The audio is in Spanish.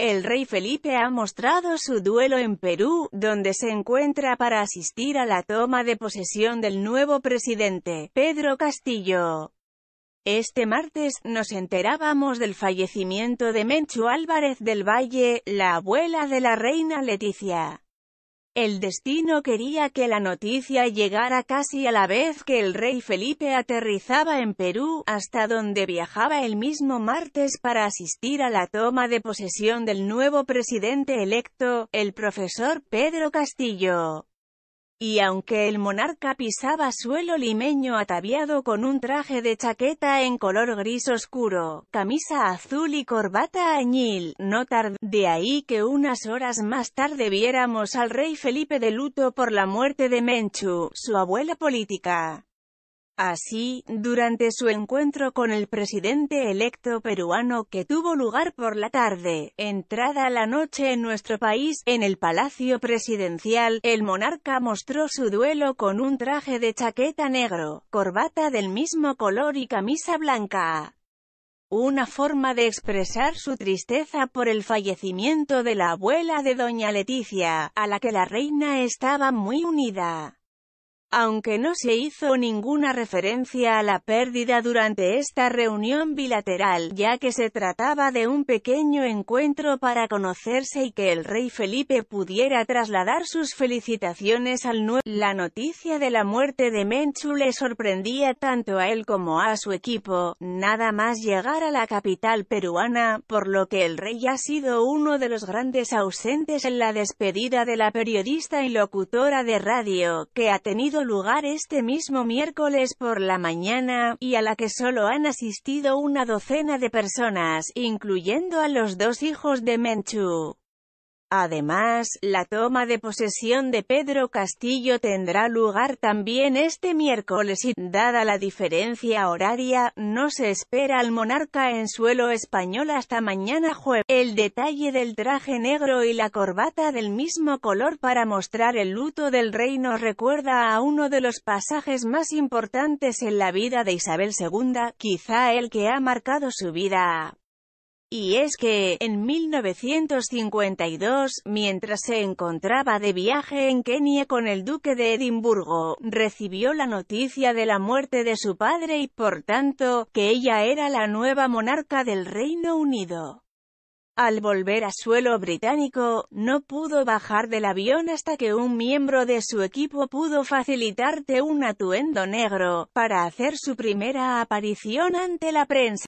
El rey Felipe ha mostrado su duelo en Perú, donde se encuentra para asistir a la toma de posesión del nuevo presidente, Pedro Castillo. Este martes, nos enterábamos del fallecimiento de Menchu Álvarez del Valle, la abuela de la reina Leticia. El destino quería que la noticia llegara casi a la vez que el rey Felipe aterrizaba en Perú, hasta donde viajaba el mismo martes para asistir a la toma de posesión del nuevo presidente electo, el profesor Pedro Castillo. Y aunque el monarca pisaba suelo limeño ataviado con un traje de chaqueta en color gris oscuro, camisa azul y corbata añil, no tardó. De ahí que unas horas más tarde viéramos al rey Felipe de luto por la muerte de Menchu, su abuela política. Así, durante su encuentro con el presidente electo peruano que tuvo lugar por la tarde, entrada la noche en nuestro país, en el Palacio Presidencial, el monarca mostró su duelo con un traje de chaqueta negro, corbata del mismo color y camisa blanca. Una forma de expresar su tristeza por el fallecimiento de la abuela de doña Leticia, a la que la reina estaba muy unida. Aunque no se hizo ninguna referencia a la pérdida durante esta reunión bilateral, ya que se trataba de un pequeño encuentro para conocerse y que el rey Felipe pudiera trasladar sus felicitaciones al nuevo. La noticia de la muerte de Menchu le sorprendía tanto a él como a su equipo, nada más llegar a la capital peruana, por lo que el rey ha sido uno de los grandes ausentes en la despedida de la periodista y locutora de radio, que ha tenido lugar este mismo miércoles por la mañana, y a la que solo han asistido una docena de personas, incluyendo a los dos hijos de Menchu. Además, la toma de posesión de Pedro Castillo tendrá lugar también este miércoles y, dada la diferencia horaria, no se espera al monarca en suelo español hasta mañana jueves. El detalle del traje negro y la corbata del mismo color para mostrar el luto del reino recuerda a uno de los pasajes más importantes en la vida de Isabel II, quizá el que ha marcado su vida. Y es que, en 1952, mientras se encontraba de viaje en Kenia con el duque de Edimburgo, recibió la noticia de la muerte de su padre y, por tanto, que ella era la nueva monarca del Reino Unido. Al volver a suelo británico, no pudo bajar del avión hasta que un miembro de su equipo pudo facilitarte un atuendo negro, para hacer su primera aparición ante la prensa.